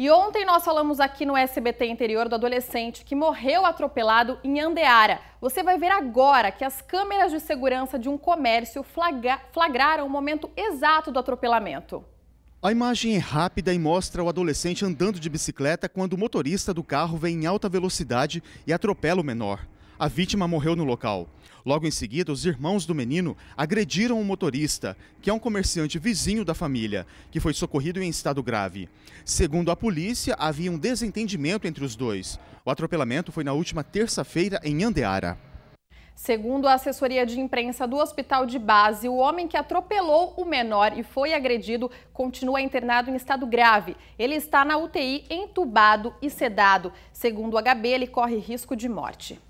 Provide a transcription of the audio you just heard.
E ontem nós falamos aqui no SBT Interior do adolescente que morreu atropelado em Andeara. Você vai ver agora que as câmeras de segurança de um comércio flagra flagraram o momento exato do atropelamento. A imagem é rápida e mostra o adolescente andando de bicicleta quando o motorista do carro vem em alta velocidade e atropela o menor. A vítima morreu no local. Logo em seguida, os irmãos do menino agrediram o motorista, que é um comerciante vizinho da família, que foi socorrido em estado grave. Segundo a polícia, havia um desentendimento entre os dois. O atropelamento foi na última terça-feira em Andeara. Segundo a assessoria de imprensa do Hospital de Base, o homem que atropelou o menor e foi agredido continua internado em estado grave. Ele está na UTI entubado e sedado. Segundo o HB, ele corre risco de morte.